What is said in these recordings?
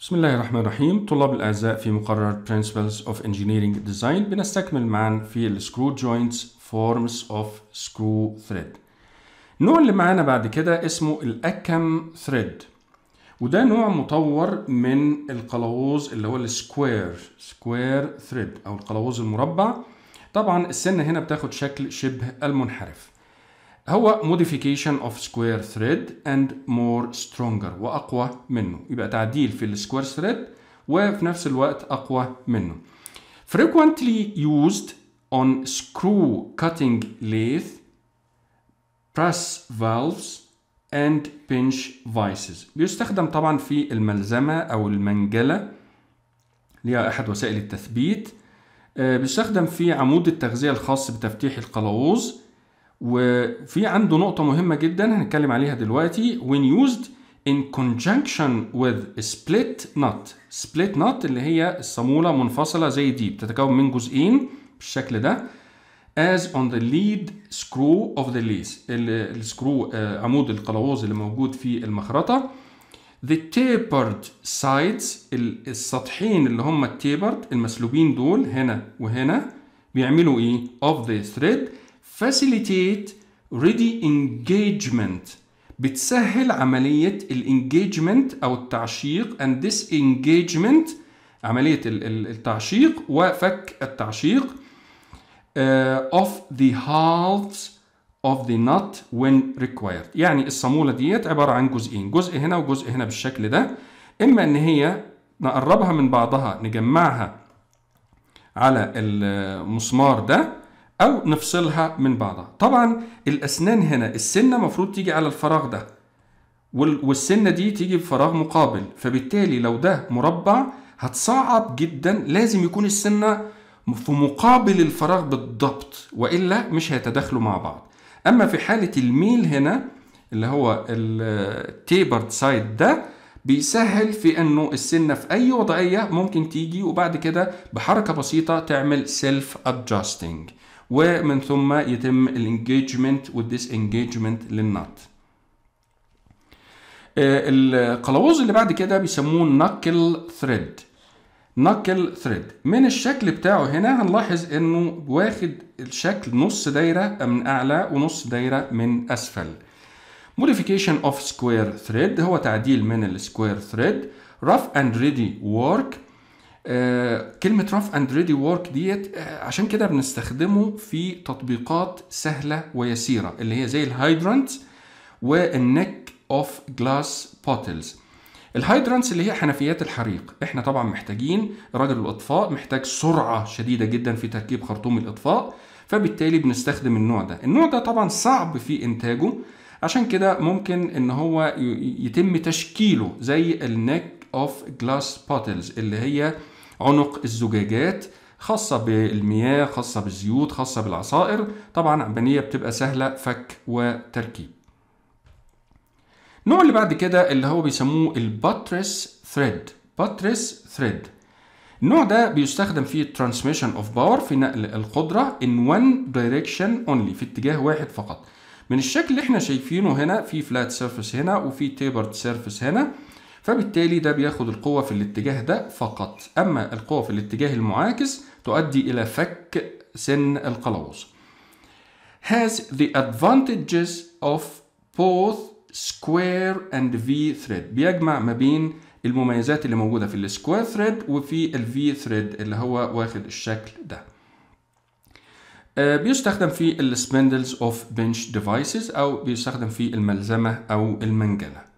بسم الله الرحمن الرحيم طلاب الأعزاء في مقرر Principles of Engineering Design بنستكمل معا في السكرو جوينتس Forms of Screw Thread النوع اللي معانا بعد كده اسمه الأكم ثريد وده نوع مطور من القلاوز اللي هو السكوير سكوير ثريد أو القلاوز المربع طبعا السنة هنا بتاخد شكل شبه المنحرف هو modification of square thread and more stronger وأقوى منه يبقى تعديل في السكوير thread وفي نفس الوقت أقوى منه frequently used on screw cutting lathe press valves and pinch vices بيستخدم طبعا في الملزمة أو المنجلة اللي هي أحد وسائل التثبيت آه، بيستخدم في عمود التغذية الخاص بتفتيح القلاوز وفي عنده نقطة مهمة جدا هنتكلم عليها دلوقتي when used in conjunction with split nut split nut اللي هي الصامولة منفصلة زي دي بتتكون من جزئين بالشكل ده as on the lead screw of the lease السكرو آه، عمود القلاوز اللي موجود في المخرطة the tapered sides السطحين اللي هم التيبرد المسلوبين دول هنا وهنا بيعملوا ايه of the thread facilitate ready engagement بتسهل عملية الانجيجمنت أو التعشيق and this engagement عملية التعشيق وفك التعشيق uh, of the halves of the nut when required يعني الصامولة ديت عبارة عن جزئين جزء هنا وجزء هنا بالشكل ده إما إن هي نقربها من بعضها نجمعها على المسمار ده أو نفصلها من بعضها طبعا الأسنان هنا السنة مفروض تيجي على الفراغ ده والسنة دي تيجي بفراغ مقابل فبالتالي لو ده مربع هتصعب جدا لازم يكون السنة في مقابل الفراغ بالضبط وإلا مش هيتداخلوا مع بعض أما في حالة الميل هنا اللي هو التيبرد سايد ده بيسهل في انه السنه في اي وضعيه ممكن تيجي وبعد كده بحركه بسيطه تعمل سيلف ادجاستنج ومن ثم يتم الانجيجمنت والديس انجيجمنت للنات القلاوز اللي بعد كده بيسموه نكل ثريد نكل ثريد من الشكل بتاعه هنا هنلاحظ انه واخد الشكل نص دايره من اعلى ونص دايره من اسفل modification of square thread هو تعديل من السكوير ثريد rough and ready work آه، كلمة rough and ready work ديت آه، عشان كده بنستخدمه في تطبيقات سهلة ويسيرة اللي هي زي الهايدرانت والنك اوف جلاس بوتلز الهايدرانتس اللي هي حنفيات الحريق احنا طبعا محتاجين رجل الاطفاء محتاج سرعه شديده جدا في تركيب خرطوم الاطفاء فبالتالي بنستخدم النوع ده النوع ده طبعا صعب في انتاجه عشان كده ممكن ان هو يتم تشكيله زي النك اوف جلاس بوتلز اللي هي عنق الزجاجات خاصة بالمياه خاصة بالزيوت خاصة بالعصائر طبعا عبانية بتبقى سهلة فك وتركيب النوع اللي بعد كده اللي هو بيسموه الباتريس ثريد باتريس ثريد النوع ده بيستخدم في الترانسميشن اوف باور في نقل القدرة ان وان دايركشن اونلي في اتجاه واحد فقط من الشكل اللي احنا شايفينه هنا في فلات سيرفيس هنا وفي تيبرد سيرفيس هنا فبالتالي ده بياخد القوة في الاتجاه ده فقط أما القوة في الاتجاه المعاكس تؤدي إلى فك سن القلوص has the advantages of both square and V thread بيجمع ما بين المميزات اللي موجودة في السكوير ثريد وفي الفي ثريد اللي هو واخد الشكل ده آه، بيستخدم في السبندلز اوف بنش ديفايسز او بيستخدم في الملزمة او المنجله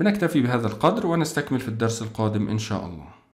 بنكتفي بهذا القدر ونستكمل في الدرس القادم إن شاء الله